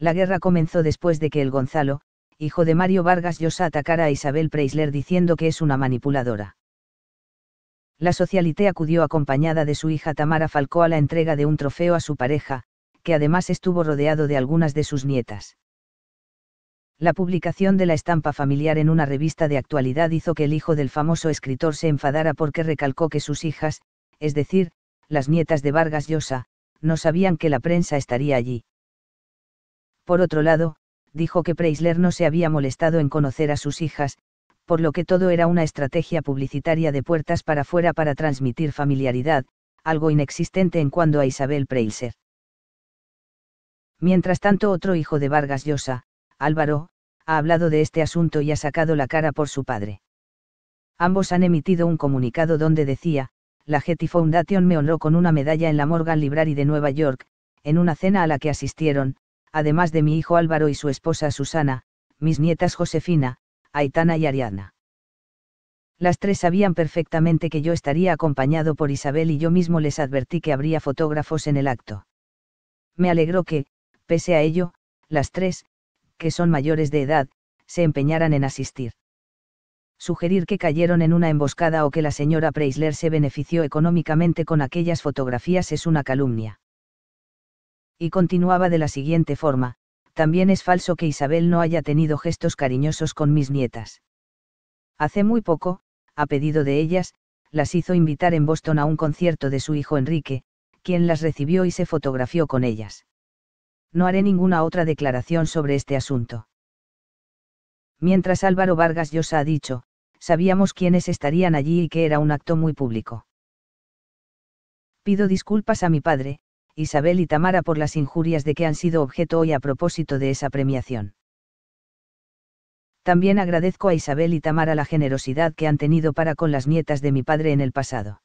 La guerra comenzó después de que el Gonzalo, hijo de Mario Vargas Llosa, atacara a Isabel Preisler diciendo que es una manipuladora. La socialité acudió acompañada de su hija Tamara Falcó a la entrega de un trofeo a su pareja, que además estuvo rodeado de algunas de sus nietas. La publicación de la estampa familiar en una revista de actualidad hizo que el hijo del famoso escritor se enfadara porque recalcó que sus hijas, es decir, las nietas de Vargas Llosa, no sabían que la prensa estaría allí. Por otro lado, dijo que Preisler no se había molestado en conocer a sus hijas, por lo que todo era una estrategia publicitaria de puertas para fuera para transmitir familiaridad, algo inexistente en cuanto a Isabel Preisler. Mientras tanto, otro hijo de Vargas Llosa, Álvaro, ha hablado de este asunto y ha sacado la cara por su padre. Ambos han emitido un comunicado donde decía, la Getty Foundation me honró con una medalla en la Morgan Library de Nueva York, en una cena a la que asistieron, además de mi hijo Álvaro y su esposa Susana, mis nietas Josefina, Aitana y Ariadna. Las tres sabían perfectamente que yo estaría acompañado por Isabel y yo mismo les advertí que habría fotógrafos en el acto. Me alegró que, pese a ello, las tres, que son mayores de edad, se empeñaran en asistir. Sugerir que cayeron en una emboscada o que la señora Preisler se benefició económicamente con aquellas fotografías es una calumnia y continuaba de la siguiente forma, también es falso que Isabel no haya tenido gestos cariñosos con mis nietas. Hace muy poco, a pedido de ellas, las hizo invitar en Boston a un concierto de su hijo Enrique, quien las recibió y se fotografió con ellas. No haré ninguna otra declaración sobre este asunto. Mientras Álvaro Vargas Llosa ha dicho, sabíamos quiénes estarían allí y que era un acto muy público. Pido disculpas a mi padre, Isabel y Tamara por las injurias de que han sido objeto hoy a propósito de esa premiación. También agradezco a Isabel y Tamara la generosidad que han tenido para con las nietas de mi padre en el pasado.